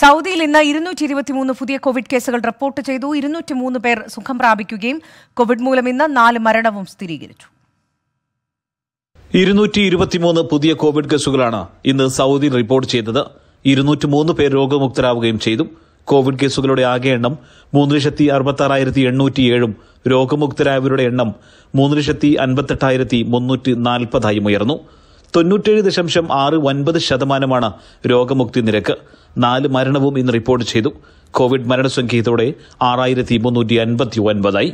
സൗദിയിൽ ഇന്ന് ഇരുന്നൂറ്റി ഇരുപത്തിമൂന്ന് പുതിയ കോവിഡ് കേസുകൾ റിപ്പോർട്ട് ചെയ്തു ഇരുന്നൂറ്റി മൂന്ന് പേർ സുഖം പ്രാപിക്കുകയും കോവിഡ് മൂലം ഇന്ന് നാല് മരണവും സ്ഥിരീകരിച്ചു ഇരുന്നൂറ്റി ഇരുപത്തിമൂന്ന് പുതിയ കോവിഡ് കേസുകളാണ് ഇന്ന് സൗദിയിൽ റിപ്പോർട്ട് ചെയ്തത് ഇരുന്നൂറ്റി മൂന്ന് പേർ രോഗമുക്തരാവുകയും ചെയ്തു കോവിഡ് കേസുകളുടെ ആകെ എണ്ണം മൂന്ന് ലക്ഷത്തി അറുപത്തി ആറായിരത്തി എണ്ണൂറ്റി ഏഴും രോഗമുക്തരായവരുടെ എണ്ണം മൂന്ന് ലക്ഷത്തി അൻപത്തെട്ടായിരത്തി മുന്നൂറ്റി നാൽപ്പതായും ഉയർന്നു തൊണ്ണൂറ്റേഴ് ദശാംശം ആറ് ഒൻപത് ശതമാനമാണ് രോഗമുക്തി നിരക്ക് നാല് മരണവും ഇന്ന് റിപ്പോർട്ട് ചെയ്തു കോവിഡ് മരണസംഖ്യയോടെ ആറായിരത്തി മുന്നൂറ്റി അൻപത്തി ഒൻപതായി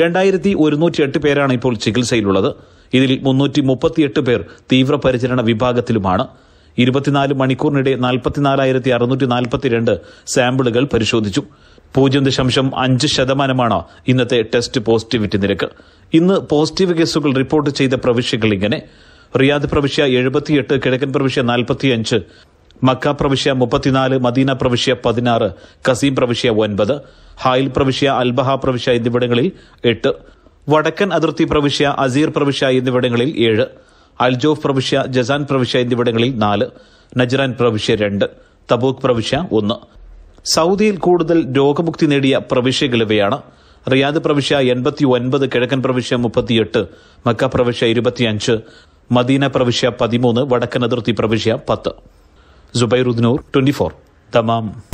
രണ്ടായിരത്തി ഒരുന്നൂറ്റി എട്ട് പേരാണ് ഇപ്പോൾ ചികിത്സയിലുള്ളത് ഇതിൽ മുന്നൂറ്റി മുപ്പത്തിയെട്ട് പേർ തീവ്രപരിചരണ വിഭാഗത്തിലുമാണ് ഇരുപത്തിനാല് മണിക്കൂറിനിടെ നാൽപ്പത്തിനാലായിരത്തി അറുന്നൂറ്റി നാൽപ്പത്തിരണ്ട് സാമ്പിളുകൾ പരിശോധിച്ചു പൂജ്യം ദശാംശം അഞ്ച് ശതമാനമാണ് ഇന്നത്തെ ടെസ്റ്റ് പോസിറ്റിവിറ്റി നിരക്ക് ഇന്ന് പോസിറ്റീവ് കേസുകൾ റിപ്പോർട്ട് ചെയ്ത പ്രവിശ്യകൾ ഇങ്ങനെ റിയാദ് പ്രവിശ്യ എഴുപത്തിയെട്ട് കിഴക്കൻ പ്രവിശ്യ നാൽപ്പത്തിയഞ്ച് മക്ക പ്രവിശ്യ മുപ്പത്തിനാല് മദീന പ്രവിശ്യ പതിനാറ് കസീം പ്രവിശ്യ ഒൻപത് ഹായിൽ പ്രവിശ്യ അൽബഹ പ്രവിശ്യ എന്നിവിടങ്ങളിൽ എട്ട് വടക്കൻ അതിർത്തി പ്രവിശ്യ അസീർ പ്രവിശ്യ എന്നിവിടങ്ങളിൽ ഏഴ് അൽജോഫ് പ്രവിശ്യ ജസാൻ പ്രവിശ്യ എന്നിവിടങ്ങളിൽ നാല് നജ്റാൻ പ്രവിശ്യ രണ്ട് തബൂക്ക് പ്രവിശ്യ ഒന്ന് സൗദിയിൽ കൂടുതൽ രോഗമുക്തി നേടിയ പ്രവിശ്യകളിവയാണ് റിയാദ് പ്രവിശ്യ എൺപത്തി ഒൻപത് കിഴക്കൻ പ്രവിശ്യ മുപ്പത്തിയെട്ട് മക്ക പ്രവിശ്യ ഇരുപത്തിയഞ്ച് മദീന പ്രവിശ്യ പതിമൂന്ന് വടക്കൻ അതിർത്തി പ്രവിശ്യ പത്ത് ജുബൈറുദ്നൂർ ട്വന്റി ഫോർ തമാം